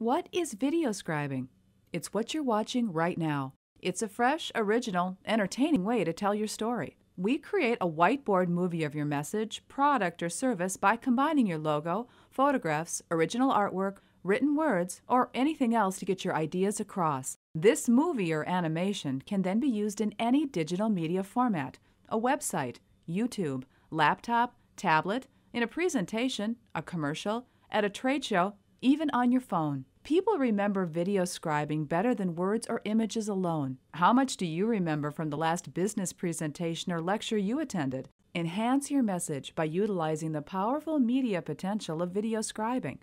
What is video scribing? It's what you're watching right now. It's a fresh, original, entertaining way to tell your story. We create a whiteboard movie of your message, product, or service by combining your logo, photographs, original artwork, written words, or anything else to get your ideas across. This movie or animation can then be used in any digital media format a website, YouTube, laptop, tablet, in a presentation, a commercial, at a trade show, even on your phone. People remember video scribing better than words or images alone. How much do you remember from the last business presentation or lecture you attended? Enhance your message by utilizing the powerful media potential of video scribing.